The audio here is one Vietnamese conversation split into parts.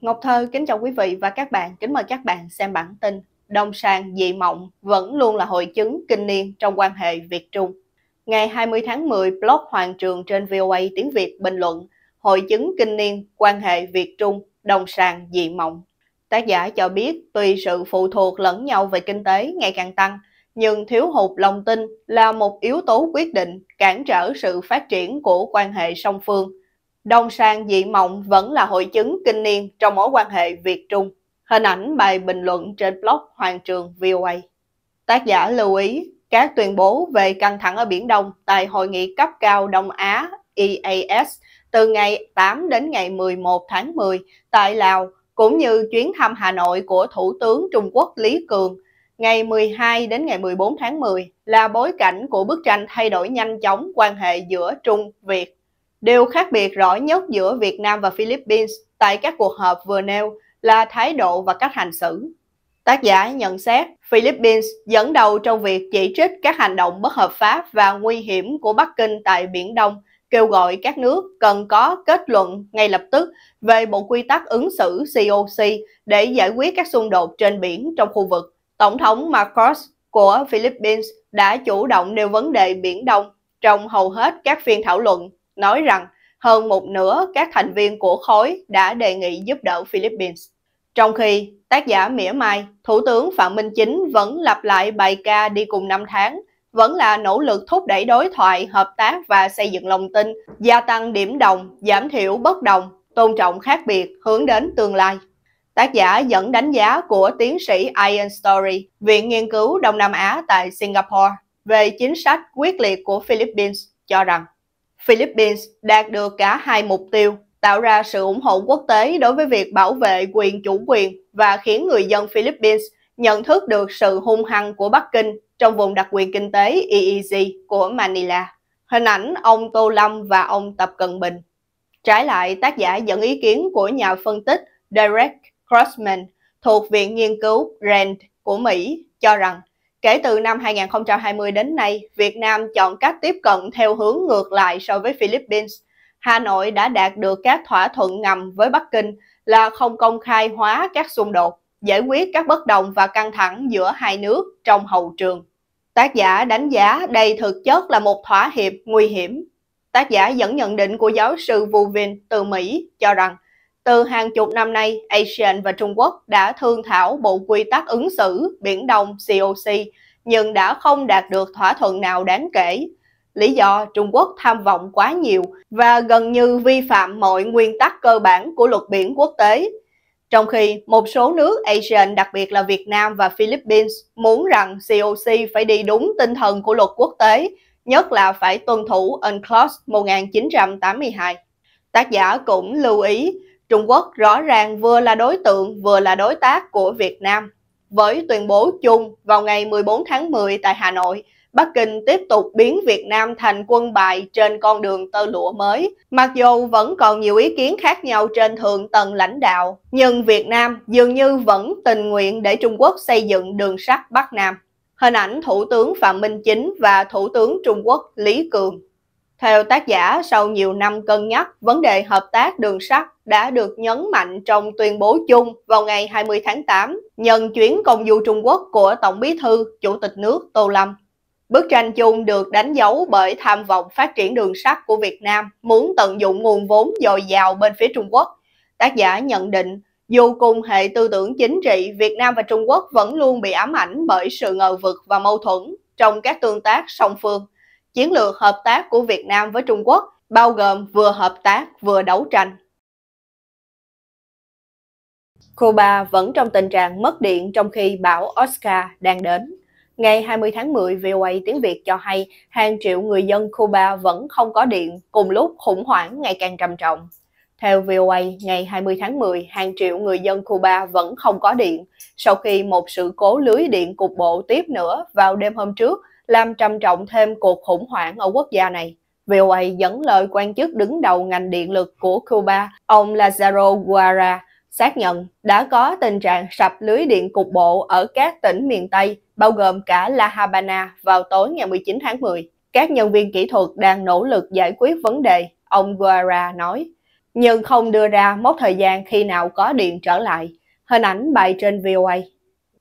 Ngọc Thơ kính chào quý vị và các bạn. Kính mời các bạn xem bản tin Đông sàn dị mộng vẫn luôn là hội chứng kinh niên trong quan hệ Việt-Trung. Ngày 20 tháng 10, blog Hoàng Trường trên VOA tiếng Việt bình luận Hội chứng kinh niên quan hệ Việt-Trung đồng sàn dị mộng. Tác giả cho biết tùy sự phụ thuộc lẫn nhau về kinh tế ngày càng tăng, nhưng thiếu hụt lòng tin là một yếu tố quyết định cản trở sự phát triển của quan hệ song phương Đông sang dị mộng vẫn là hội chứng kinh niên trong mối quan hệ Việt-Trung. Hình ảnh bài bình luận trên blog Hoàng Trường VOA. Tác giả lưu ý các tuyên bố về căng thẳng ở Biển Đông tại Hội nghị cấp cao Đông Á EAS từ ngày 8 đến ngày 11 tháng 10 tại Lào, cũng như chuyến thăm Hà Nội của Thủ tướng Trung Quốc Lý Cường ngày 12 đến ngày 14 tháng 10 là bối cảnh của bức tranh thay đổi nhanh chóng quan hệ giữa Trung, Việt Điều khác biệt rõ nhất giữa Việt Nam và Philippines tại các cuộc họp vừa nêu là thái độ và cách hành xử. Tác giả nhận xét Philippines dẫn đầu trong việc chỉ trích các hành động bất hợp pháp và nguy hiểm của Bắc Kinh tại Biển Đông, kêu gọi các nước cần có kết luận ngay lập tức về bộ quy tắc ứng xử COC để giải quyết các xung đột trên biển trong khu vực. Tổng thống Marcos của Philippines đã chủ động nêu vấn đề Biển Đông trong hầu hết các phiên thảo luận nói rằng hơn một nửa các thành viên của khối đã đề nghị giúp đỡ Philippines. Trong khi tác giả mỉa mai, Thủ tướng Phạm Minh Chính vẫn lặp lại bài ca đi cùng năm tháng, vẫn là nỗ lực thúc đẩy đối thoại, hợp tác và xây dựng lòng tin, gia tăng điểm đồng, giảm thiểu bất đồng, tôn trọng khác biệt, hướng đến tương lai. Tác giả dẫn đánh giá của tiến sĩ Ian Story, Viện Nghiên cứu Đông Nam Á tại Singapore về chính sách quyết liệt của Philippines cho rằng Philippines đạt được cả hai mục tiêu, tạo ra sự ủng hộ quốc tế đối với việc bảo vệ quyền chủ quyền và khiến người dân Philippines nhận thức được sự hung hăng của Bắc Kinh trong vùng đặc quyền kinh tế EEZ của Manila. Hình ảnh ông Tô Lâm và ông Tập Cận Bình. Trái lại, tác giả dẫn ý kiến của nhà phân tích Derek Crossman thuộc Viện Nghiên cứu Rand của Mỹ cho rằng Kể từ năm 2020 đến nay, Việt Nam chọn cách tiếp cận theo hướng ngược lại so với Philippines. Hà Nội đã đạt được các thỏa thuận ngầm với Bắc Kinh là không công khai hóa các xung đột, giải quyết các bất đồng và căng thẳng giữa hai nước trong hậu trường. Tác giả đánh giá đây thực chất là một thỏa hiệp nguy hiểm. Tác giả dẫn nhận định của giáo sư Vu Vin từ Mỹ cho rằng từ hàng chục năm nay, ASEAN và Trung Quốc đã thương thảo bộ quy tắc ứng xử Biển Đông COC, nhưng đã không đạt được thỏa thuận nào đáng kể. Lý do Trung Quốc tham vọng quá nhiều và gần như vi phạm mọi nguyên tắc cơ bản của luật biển quốc tế. Trong khi một số nước ASEAN đặc biệt là Việt Nam và Philippines muốn rằng COC phải đi đúng tinh thần của luật quốc tế, nhất là phải tuân thủ UNCLOS 1982. Tác giả cũng lưu ý Trung Quốc rõ ràng vừa là đối tượng vừa là đối tác của Việt Nam. Với tuyên bố chung vào ngày 14 tháng 10 tại Hà Nội, Bắc Kinh tiếp tục biến Việt Nam thành quân bài trên con đường tơ lụa mới. Mặc dù vẫn còn nhiều ý kiến khác nhau trên thượng tầng lãnh đạo, nhưng Việt Nam dường như vẫn tình nguyện để Trung Quốc xây dựng đường sắt Bắc Nam. Hình ảnh Thủ tướng Phạm Minh Chính và Thủ tướng Trung Quốc Lý Cường theo tác giả, sau nhiều năm cân nhắc, vấn đề hợp tác đường sắt đã được nhấn mạnh trong tuyên bố chung vào ngày 20 tháng 8 nhân chuyến công du Trung Quốc của Tổng bí thư Chủ tịch nước Tô Lâm. Bức tranh chung được đánh dấu bởi tham vọng phát triển đường sắt của Việt Nam muốn tận dụng nguồn vốn dồi dào bên phía Trung Quốc. Tác giả nhận định, dù cùng hệ tư tưởng chính trị, Việt Nam và Trung Quốc vẫn luôn bị ám ảnh bởi sự ngờ vực và mâu thuẫn trong các tương tác song phương – chiến lược hợp tác của Việt Nam với Trung Quốc bao gồm vừa hợp tác vừa đấu tranh. Cuba vẫn trong tình trạng mất điện trong khi bão Oscar đang đến. Ngày 20 tháng 10, VOA tiếng Việt cho hay hàng triệu người dân Cuba vẫn không có điện, cùng lúc khủng hoảng ngày càng trầm trọng. Theo VOA, ngày 20 tháng 10, hàng triệu người dân Cuba vẫn không có điện sau khi một sự cố lưới điện cục bộ tiếp nữa vào đêm hôm trước làm trầm trọng thêm cuộc khủng hoảng ở quốc gia này. VOA dẫn lời quan chức đứng đầu ngành điện lực của Cuba, ông Lazaro Guara, xác nhận đã có tình trạng sập lưới điện cục bộ ở các tỉnh miền Tây, bao gồm cả La Habana vào tối ngày 19 tháng 10. Các nhân viên kỹ thuật đang nỗ lực giải quyết vấn đề, ông Guara nói, nhưng không đưa ra mốc thời gian khi nào có điện trở lại. Hình ảnh bài trên VOA.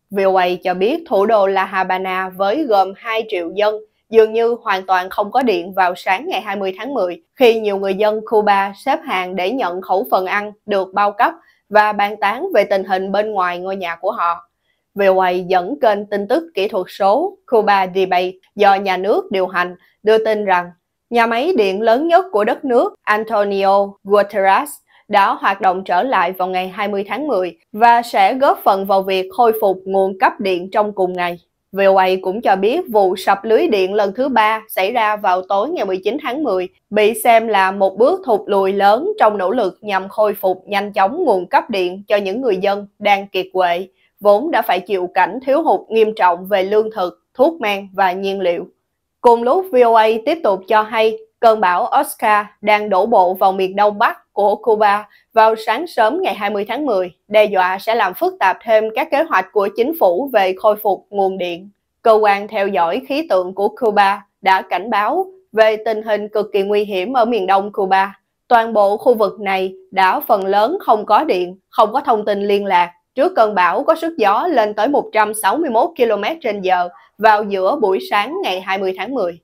VOA cho biết thủ đô La Habana với gồm 2 triệu dân dường như hoàn toàn không có điện vào sáng ngày 20 tháng 10 khi nhiều người dân Cuba xếp hàng để nhận khẩu phần ăn được bao cấp và bàn tán về tình hình bên ngoài ngôi nhà của họ. VOA dẫn kênh tin tức kỹ thuật số Cuba Debate do nhà nước điều hành đưa tin rằng nhà máy điện lớn nhất của đất nước Antonio Guterres đã hoạt động trở lại vào ngày 20 tháng 10 và sẽ góp phần vào việc khôi phục nguồn cấp điện trong cùng ngày. VOA cũng cho biết vụ sập lưới điện lần thứ ba xảy ra vào tối ngày 19 tháng 10 bị xem là một bước thụt lùi lớn trong nỗ lực nhằm khôi phục nhanh chóng nguồn cấp điện cho những người dân đang kiệt quệ, vốn đã phải chịu cảnh thiếu hụt nghiêm trọng về lương thực, thuốc men và nhiên liệu. Cùng lúc VOA tiếp tục cho hay cơn bão Oscar đang đổ bộ vào miền đông bắc của Cuba vào sáng sớm ngày 20 tháng 10, đe dọa sẽ làm phức tạp thêm các kế hoạch của chính phủ về khôi phục nguồn điện. Cơ quan theo dõi khí tượng của Cuba đã cảnh báo về tình hình cực kỳ nguy hiểm ở miền đông Cuba. Toàn bộ khu vực này đã phần lớn không có điện, không có thông tin liên lạc. Trước cơn bão có sức gió lên tới 161 km h vào giữa buổi sáng ngày 20 tháng 10.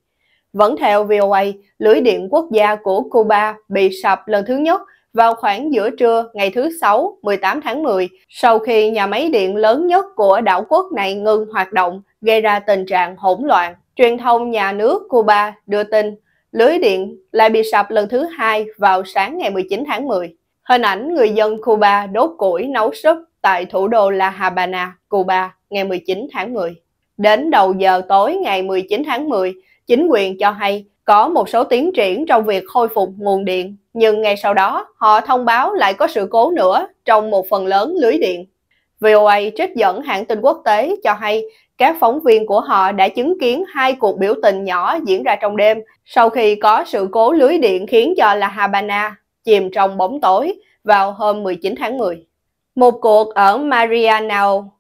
Vẫn theo VOA, lưới điện quốc gia của Cuba bị sập lần thứ nhất vào khoảng giữa trưa ngày thứ Sáu 18 tháng 10 sau khi nhà máy điện lớn nhất của đảo quốc này ngừng hoạt động gây ra tình trạng hỗn loạn. Truyền thông nhà nước Cuba đưa tin lưới điện lại bị sập lần thứ hai vào sáng ngày 19 tháng 10. Hình ảnh người dân Cuba đốt củi nấu súp tại thủ đô La Habana, Cuba ngày 19 tháng 10. Đến đầu giờ tối ngày 19 tháng 10, Chính quyền cho hay có một số tiến triển trong việc khôi phục nguồn điện, nhưng ngay sau đó họ thông báo lại có sự cố nữa trong một phần lớn lưới điện. VOA trích dẫn hãng tin quốc tế cho hay các phóng viên của họ đã chứng kiến hai cuộc biểu tình nhỏ diễn ra trong đêm sau khi có sự cố lưới điện khiến cho La Habana chìm trong bóng tối vào hôm 19 tháng 10. Một cuộc ở Marianao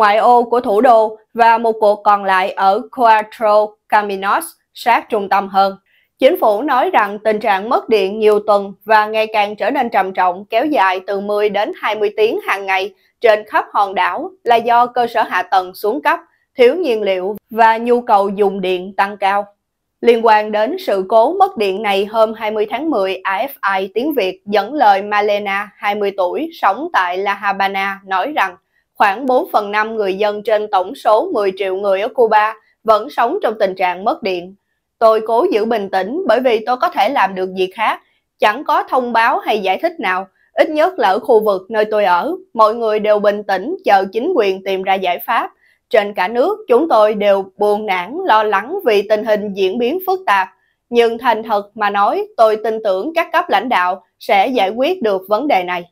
ngoại ô của thủ đô và một cuộc còn lại ở Cuatro Caminos, sát trung tâm hơn. Chính phủ nói rằng tình trạng mất điện nhiều tuần và ngày càng trở nên trầm trọng kéo dài từ 10 đến 20 tiếng hàng ngày trên khắp hòn đảo là do cơ sở hạ tầng xuống cấp, thiếu nhiên liệu và nhu cầu dùng điện tăng cao. Liên quan đến sự cố mất điện này hôm 20 tháng 10, AFI tiếng Việt dẫn lời Malena, 20 tuổi, sống tại La Habana, nói rằng khoảng 4 phần 5 người dân trên tổng số 10 triệu người ở Cuba vẫn sống trong tình trạng mất điện. Tôi cố giữ bình tĩnh bởi vì tôi có thể làm được gì khác, chẳng có thông báo hay giải thích nào, ít nhất là ở khu vực nơi tôi ở, mọi người đều bình tĩnh chờ chính quyền tìm ra giải pháp. Trên cả nước, chúng tôi đều buồn nản, lo lắng vì tình hình diễn biến phức tạp. Nhưng thành thật mà nói, tôi tin tưởng các cấp lãnh đạo sẽ giải quyết được vấn đề này.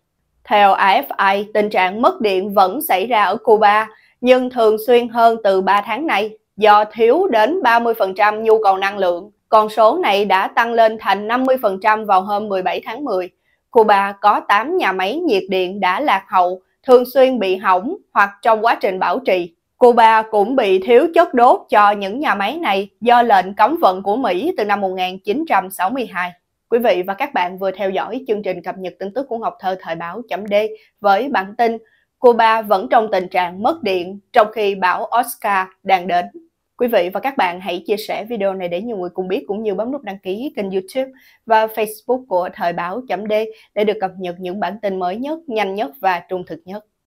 Theo AFI, tình trạng mất điện vẫn xảy ra ở Cuba, nhưng thường xuyên hơn từ 3 tháng nay do thiếu đến 30% nhu cầu năng lượng. Con số này đã tăng lên thành 50% vào hôm 17 tháng 10. Cuba có 8 nhà máy nhiệt điện đã lạc hậu, thường xuyên bị hỏng hoặc trong quá trình bảo trì. Cuba cũng bị thiếu chất đốt cho những nhà máy này do lệnh cấm vận của Mỹ từ năm 1962. Quý vị và các bạn vừa theo dõi chương trình cập nhật tin tức của Ngọc Thơ Thời báo chấm D với bản tin Cuba vẫn trong tình trạng mất điện trong khi bão Oscar đang đến. Quý vị và các bạn hãy chia sẻ video này để nhiều người cùng biết cũng như bấm nút đăng ký kênh YouTube và Facebook của Thời báo D để được cập nhật những bản tin mới nhất, nhanh nhất và trung thực nhất.